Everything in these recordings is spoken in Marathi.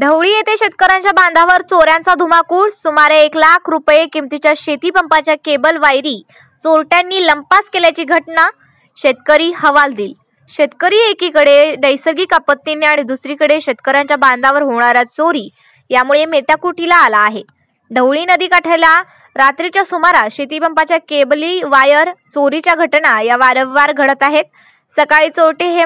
ढवळी येथे शेतकऱ्यांच्या बांधावर चोऱ्यांचा धुमाकूळ सुमारे एक लाख रुपये किमतीच्या शेती पंपाच्या केबल वायरी चोरट्यांनी लंपास केल्याची घटना शेतकरी हवाल हवालदिल शेतकरी एकीकडे नैसर्गिक आपत्तीने आणि दुसरीकडे शेतकऱ्यांच्या बांधावर होणारा चोरी यामुळे मेटाकुटीला आला आहे ढवळी नदी काठाला रात्रीच्या सुमारास शेतीपंपाच्या केबली वायर चोरीच्या घटना या वारंवार घडत आहेत सकाळी चोरटे हे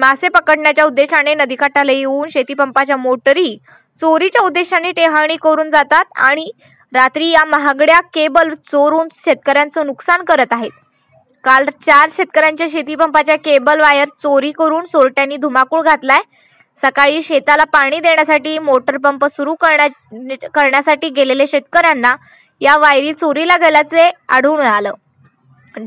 मासे पकडण्याच्या उद्देशाने नदीकाठाला येऊन शेतीपंपाच्या मोटरी चोरीच्या उद्देशाने टेहाळणी करून जातात आणि रात्री या महागड्या केबल चोरून शेतकऱ्यांचं नुकसान करत आहेत काल चार शेतकऱ्यांच्या शेतीपंपाच्या केबल वायर चोरी करून चोरट्यांनी धुमाकूळ घातलाय सकाळी शेताला पाणी देण्यासाठी मोटर पंप सुरू करण्या करण्यासाठी गेलेले शेतकऱ्यांना या वायरी चोरीला गेल्याचे आढळून आलं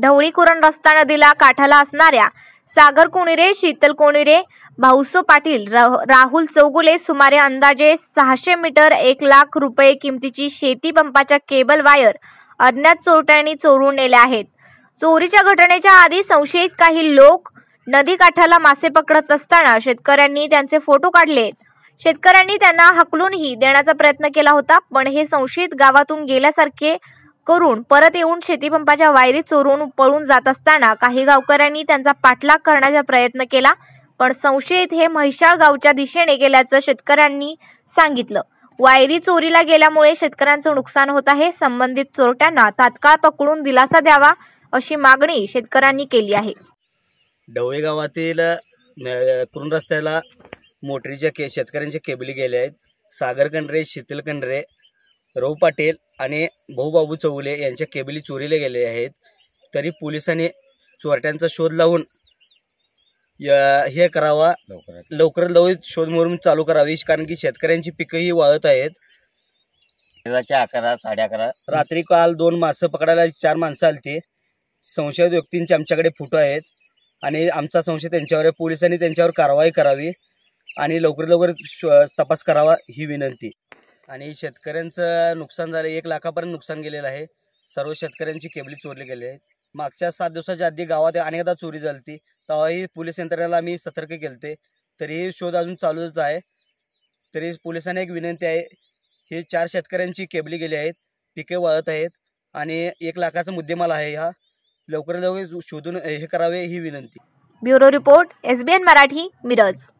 ढवळी कुरण रस्ता नदीला काठाला असणाऱ्या सागर कोणीरे शीतल कोणीरे भाऊसो पाटील राहुल चौगुले सुमारे अंदाजे सहाशे मीटर एक लाख रुपये किमतीची शेती पंपाच्या केबल वायर अज्ञात चोरट्यांनी चोरून नेल्या आहेत चोरीच्या घटनेच्या आधी संशयित काही लोक नदीकाठाला मासे पकडत असताना शेतकऱ्यांनी त्यांचे फोटो काढले शेतकऱ्यांनी त्यांना हकलूनही देण्याचा प्रयत्न केला होता पण हे संशयित गावातून गेल्यासारखे करून परत येऊन शेतीपंपाच्या वायरी चोरून पळून जात असताना काही गावकऱ्यांनी त्यांचा पाठलाग करण्याचा प्रयत्न केला पण संशयित हे म्हैशाळ गावच्या दिशेने गेल्याचं शेतकऱ्यांनी सांगितलं वायरी चोरीला गेल्यामुळे शेतकऱ्यांचं नुकसान होत आहे संबंधित चोरट्यांना तात्काळ पकडून दिलासा द्यावा अशी मागणी शेतकऱ्यांनी केली आहे डवळे गावातील कुरुण रस्त्याला मोटरीच्या के शेतकऱ्यांचे केबली गेले आहेत सागर कंडरे शीतल कंडरे पाटील आणि भाऊबाबू चौगुले यांच्या केबली चोरीला गेले आहेत तरी पोलिसांनी चोरट्यांचा शोध लावून हे करावा लवकरात लवकर शोध मोहीम चालू करावी कारण की शेतकऱ्यांची पिकंही वाळत आहेत अकरा साडे अकरा रात्री काल दोन माणसं पकडायला चार माणसं आली संशयित व्यक्तींचे आमच्याकडे फोटो आहेत आणि आमचा संशय त्यांच्यावर आहे पोलिसांनी त्यांच्यावर कारवाई करावी आणि लवकरात लवकर तपास करावा ही विनंती आणि शेतकऱ्यांचं नुकसान झालं एक लाखापर्यंत नुकसान गेलेलं आहे सर्व शेतकऱ्यांची केबली चोरली गेली आहे मागच्या सात दिवसाच्या आधी गावात अनेकदा चोरी झाली ती तेव्हाही पोलीस यंत्रणेला मी सतर्क केले ते तरीही शोध अजून चालूच आहे तरी पोलिसांना एक विनंती आहे हे चार शेतकऱ्यांची केबली गेली आहेत पिके वळत आहेत आणि एक लाखाचा मुद्देमाल आहे हा लवकरात लवकर शोधून हे करावे ही विनंती bureau report SBN Marathi Miraj